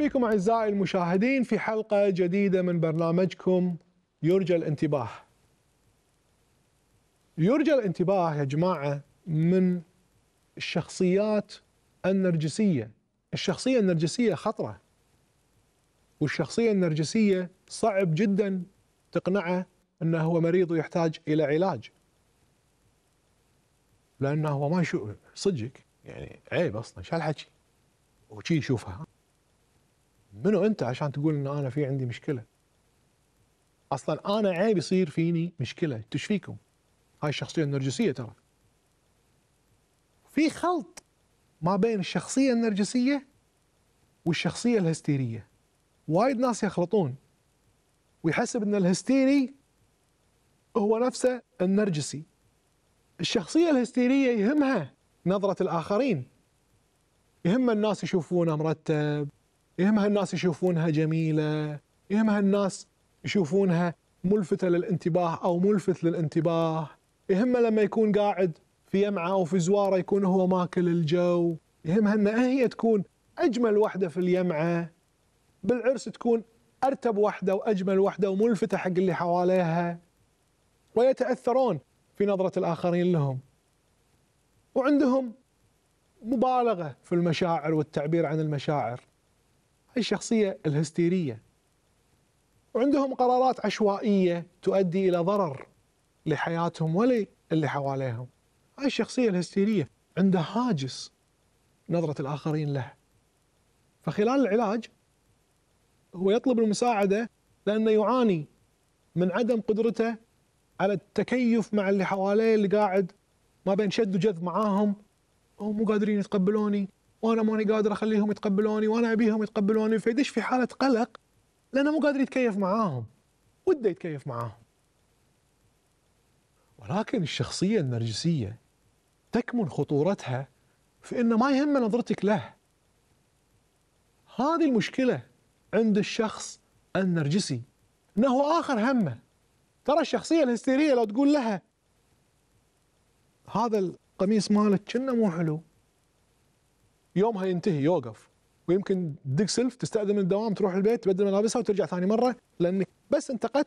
فيكم أعزائي المشاهدين في حلقة جديدة من برنامجكم يرجى الانتباه يرجى الانتباه يا جماعة من الشخصيات النرجسية الشخصية النرجسية خطرة والشخصية النرجسية صعب جدا تقنعه أنه هو مريض ويحتاج إلى علاج لأنه هو ما يشوف صدقك يعني عيب أصلا شو هالحكي وشي يشوفها منو انت عشان تقول ان انا في عندي مشكله اصلا انا عيب يصير فيني مشكله ايش فيكم؟ هاي الشخصيه النرجسيه ترى في خلط ما بين الشخصيه النرجسيه والشخصيه الهستيريه وايد ناس يخلطون ويحسب ان الهستيري هو نفسه النرجسي الشخصيه الهستيريه يهمها نظره الاخرين يهم الناس يشوفونه مرتب يهمها الناس يشوفونها جميله يهمها الناس يشوفونها ملفته للانتباه او ملفت للانتباه يهمها لما يكون قاعد في يمعه او في زواره يكون هو ماكل الجو يهمها ان هي تكون اجمل وحده في اليمعه بالعرس تكون ارتب وحده واجمل وحده وملفته حق اللي حواليها ويتاثرون في نظره الاخرين لهم وعندهم مبالغه في المشاعر والتعبير عن المشاعر الشخصية الهستيرية وعندهم قرارات عشوائية تؤدي إلى ضرر لحياتهم وللي حواليهم هاي الشخصية الهستيرية عنده هاجس نظرة الآخرين له فخلال العلاج هو يطلب المساعدة لأنه يعاني من عدم قدرته على التكيف مع اللي حواليه اللي قاعد ما بين شد وجذب معاهم هم مو قادرين يتقبلوني وانا ماني قادر اخليهم يتقبلوني وانا ابيهم يتقبلوني فيدش في حاله قلق لانه مو قادر يتكيف معاهم وده يتكيف معاهم ولكن الشخصيه النرجسيه تكمن خطورتها في انه ما يهمه نظرتك له هذه المشكله عند الشخص النرجسي انه اخر همه ترى الشخصيه الهستيريه لو تقول لها هذا القميص مالك كنا مو حلو يوم هينتهي يوقف ويمكن تدق سلف تستاذن من الدوام تروح البيت تبدل ملابسها وترجع ثاني مره لانك بس انتقدت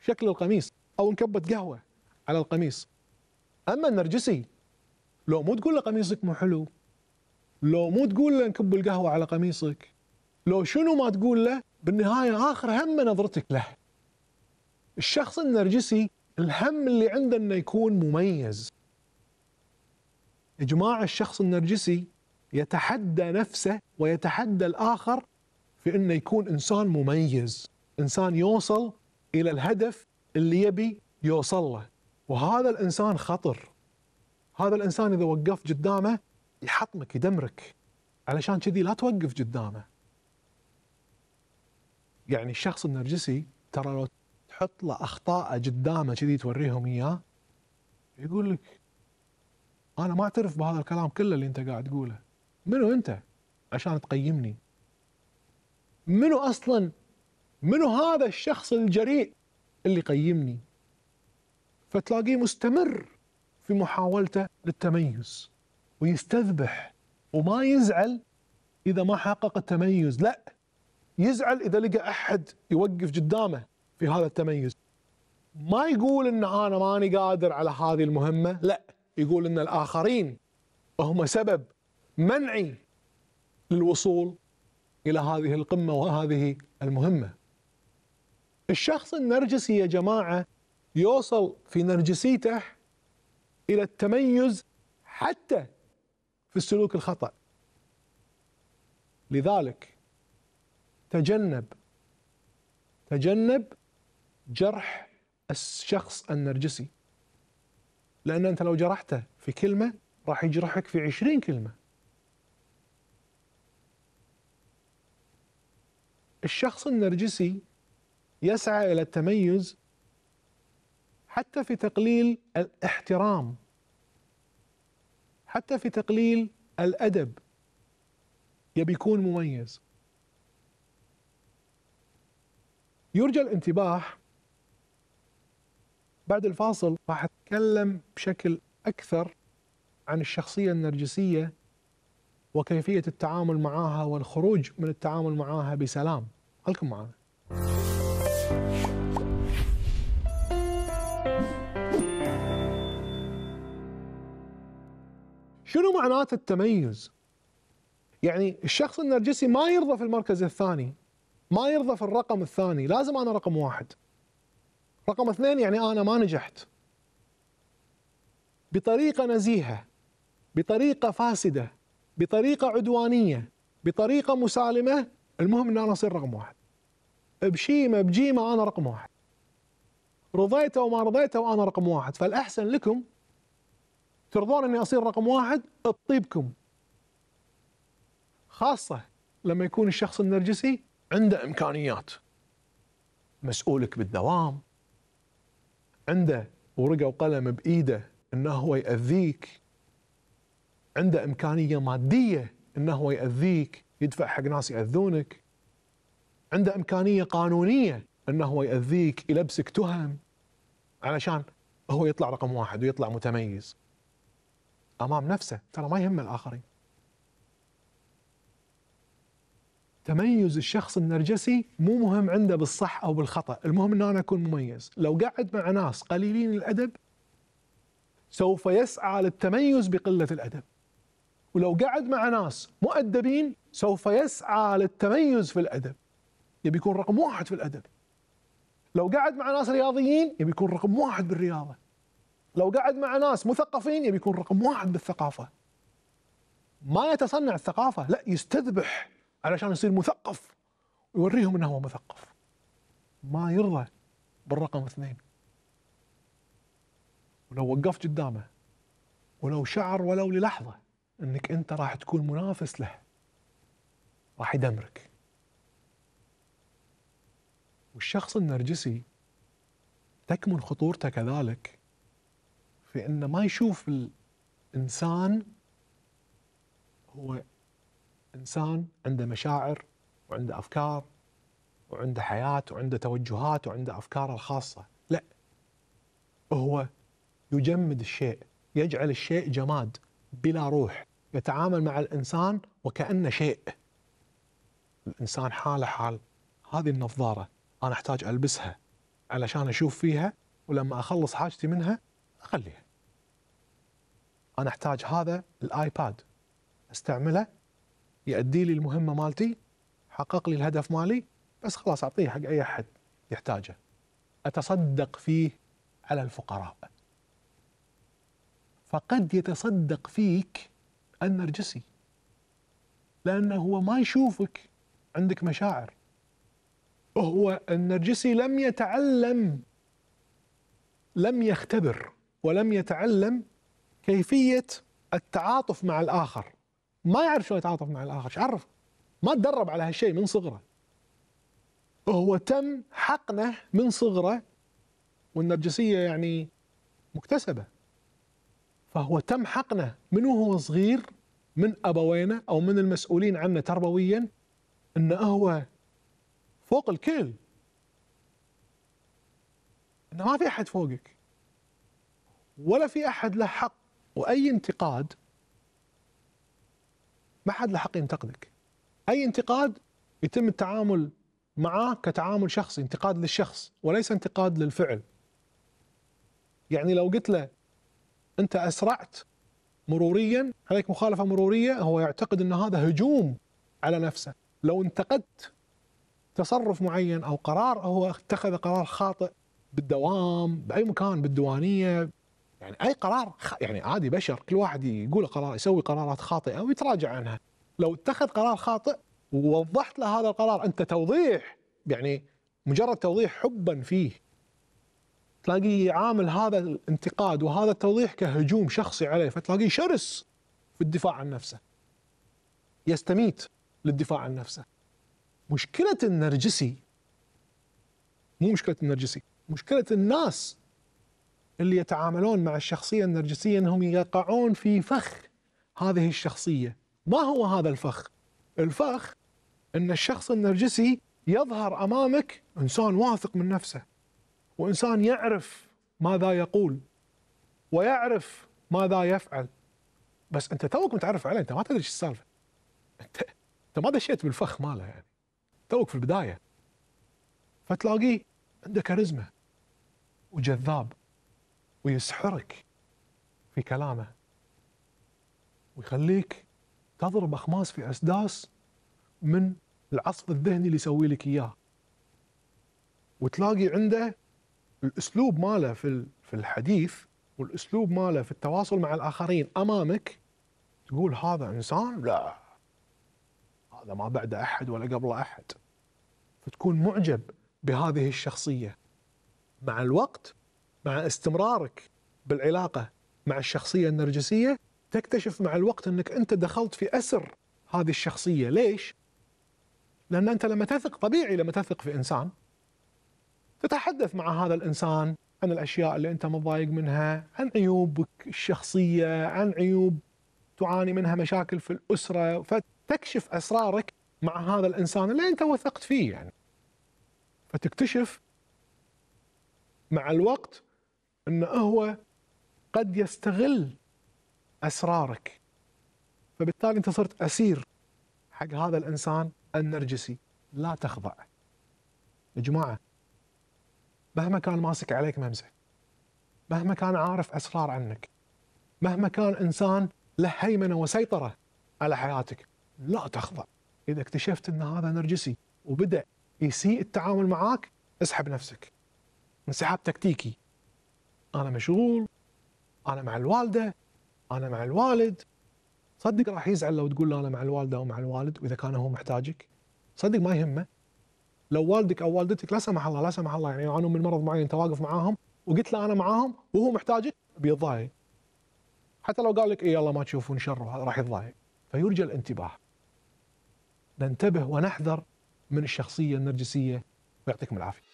شكل القميص او انكبت قهوه على القميص اما النرجسي لو مو تقول له قميصك مو حلو لو مو تقول له انكب القهوه على قميصك لو شنو ما تقول له بالنهايه اخر هم نظرتك له الشخص النرجسي الهم اللي عنده انه يكون مميز يا جماعه الشخص النرجسي يتحدى نفسه ويتحدى الآخر في أنه يكون إنسان مميز إنسان يوصل إلى الهدف اللي يبي يوصل له وهذا الإنسان خطر هذا الإنسان إذا وقفت قدامه يحطمك يدمرك علشان كذي لا توقف قدامه يعني الشخص النرجسي ترى لو تحط له أخطاء قدامه كذي توريهم إياه يقول لك أنا ما أعترف بهذا الكلام كله اللي أنت قاعد تقوله منو انت عشان تقيمني منو اصلا منو هذا الشخص الجريء اللي يقيمني فتلاقيه مستمر في محاولته للتميز ويستذبح وما يزعل اذا ما حقق التميز لا يزعل اذا لقى احد يوقف قدامه في هذا التميز ما يقول ان انا ماني قادر على هذه المهمه لا يقول ان الاخرين هم سبب منعي للوصول الى هذه القمه وهذه المهمه. الشخص النرجسي يا جماعه يوصل في نرجسيته الى التميز حتى في السلوك الخطا. لذلك تجنب تجنب جرح الشخص النرجسي لأن أنت لو جرحته في كلمة راح يجرحك في عشرين كلمة الشخص النرجسي يسعى الى التميز حتى في تقليل الاحترام حتى في تقليل الادب يبي يكون مميز يرجى الانتباه بعد الفاصل راح اتكلم بشكل اكثر عن الشخصيه النرجسيه وكيفية التعامل معها والخروج من التعامل معها بسلام خلكم معنا شنو معناته التميز؟ يعني الشخص النرجسي ما يرضى في المركز الثاني ما يرضى في الرقم الثاني لازم أنا رقم واحد رقم اثنين يعني أنا ما نجحت بطريقة نزيهة بطريقة فاسدة بطريقه عدوانيه بطريقه مسالمه المهم ان انا اصير رقم واحد بشيمه بجيمه انا رقم واحد رضيت ما رضيت انا رقم واحد فالاحسن لكم ترضون اني اصير رقم واحد تطيبكم خاصه لما يكون الشخص النرجسي عنده امكانيات مسؤولك بالدوام عنده ورقه وقلم بايده انه هو ياذيك عنده امكانيه ماديه انه هو ياذيك يدفع حق ناس ياذونك عنده امكانيه قانونيه انه هو ياذيك يلبسك تهم علشان هو يطلع رقم واحد ويطلع متميز امام نفسه ترى ما يهم الاخرين تميز الشخص النرجسي مو مهم عنده بالصح او بالخطا، المهم ان انا اكون مميز، لو قعد مع ناس قليلين الادب سوف يسعى للتميز بقله الادب. ولو قعد مع ناس مؤدبين سوف يسعى للتميز في الادب يبي يكون رقم واحد في الادب لو قعد مع ناس رياضيين يبي يكون رقم واحد بالرياضه لو قعد مع ناس مثقفين يبي يكون رقم واحد بالثقافه ما يتصنع الثقافه لا يستذبح علشان يصير مثقف ويوريهم انه هو مثقف ما يرضى بالرقم اثنين ولو وقفت قدامه ولو شعر ولو للحظه انك انت راح تكون منافس له راح يدمرك والشخص النرجسي تكمن خطورته كذلك في انه ما يشوف الانسان هو انسان عنده مشاعر وعنده افكار وعنده حياه وعنده توجهات وعنده افكاره الخاصه لا هو يجمد الشيء يجعل الشيء جماد بلا روح يتعامل مع الانسان وكانه شيء الانسان حاله حال هذه النظاره انا احتاج البسها علشان اشوف فيها ولما اخلص حاجتي منها اخليها انا احتاج هذا الايباد استعمله يؤدي لي المهمه مالتي حقق لي الهدف مالي بس خلاص اعطيه حق اي احد يحتاجه اتصدق فيه على الفقراء فقد يتصدق فيك النرجسي لأنه هو ما يشوفك عندك مشاعر هو النرجسي لم يتعلم لم يختبر ولم يتعلم كيفية التعاطف مع الآخر ما يعرف شو يتعاطف مع الآخر عرف ما تدرب على هالشيء من صغره هو تم حقنه من صغره والنرجسية يعني مكتسبة فهو تم حقنه من وهو صغير من ابوينا او من المسؤولين عنا تربويا ان هو فوق الكل انه ما في احد فوقك ولا في احد له حق واي انتقاد ما حد له حق ينتقدك اي انتقاد يتم التعامل معاه كتعامل شخصي انتقاد للشخص وليس انتقاد للفعل يعني لو قلت له انت اسرعت مروريا هذيك مخالفه مروريه هو يعتقد ان هذا هجوم على نفسه لو انتقدت تصرف معين او قرار هو اتخذ قرار خاطئ بالدوام باي مكان بالديوانيه يعني اي قرار يعني عادي بشر كل واحد يقول قرار يسوي قرارات خاطئه ويتراجع عنها لو اتخذ قرار خاطئ ووضحت له هذا القرار انت توضيح يعني مجرد توضيح حبا فيه تلاقيه عامل هذا الانتقاد وهذا التوضيح كهجوم شخصي عليه فتلاقيه شرس في الدفاع عن نفسه يستميت للدفاع عن نفسه مشكلة النرجسي مو مشكلة النرجسي مشكلة الناس اللي يتعاملون مع الشخصية النرجسية أنهم يقعون في فخ هذه الشخصية ما هو هذا الفخ؟ الفخ أن الشخص النرجسي يظهر أمامك إنسان واثق من نفسه وإنسان يعرف ماذا يقول ويعرف ماذا يفعل بس أنت توك متعرف عليه أنت ما تدري شو السالفة أنت أنت ما دشيت بالفخ ماله يعني توك في البداية فتلاقيه عنده كاريزما وجذاب ويسحرك في كلامه ويخليك تضرب أخماس في أسداس من العصف الذهني اللي يسوي لك إياه وتلاقي عنده الاسلوب ماله في في الحديث والاسلوب ماله في التواصل مع الاخرين امامك تقول هذا انسان لا هذا ما بعد احد ولا قبل احد فتكون معجب بهذه الشخصيه مع الوقت مع استمرارك بالعلاقه مع الشخصيه النرجسيه تكتشف مع الوقت انك انت دخلت في اسر هذه الشخصيه ليش لان انت لما تثق طبيعي لما تثق في انسان تتحدث مع هذا الانسان عن الاشياء اللي انت متضايق منها، عن عيوبك الشخصيه، عن عيوب تعاني منها مشاكل في الاسره، فتكشف اسرارك مع هذا الانسان اللي انت وثقت فيه يعني. فتكتشف مع الوقت انه هو قد يستغل اسرارك. فبالتالي انت صرت اسير حق هذا الانسان النرجسي، لا تخضع. يا جماعه مهما كان ماسك عليك ممزه مهما كان عارف اسرار عنك مهما كان انسان له هيمنه وسيطره على حياتك لا تخضع اذا اكتشفت ان هذا نرجسي وبدا يسيء التعامل معك اسحب نفسك انسحاب تكتيكي انا مشغول انا مع الوالده انا مع الوالد صدق راح يزعل لو تقول له انا مع الوالده او مع الوالد واذا كان هو محتاجك صدق ما يهمه لو والدك او والدتك لا سمح الله لا سمح الله يعني يعانون من مرض معين انت واقف معاهم وقلت له انا معاهم وهو محتاجك بيتضايق حتى لو قال لك اي الله ما تشوفون شر راح يتضايق فيرجى الانتباه ننتبه ونحذر من الشخصيه النرجسيه ويعطيكم العافيه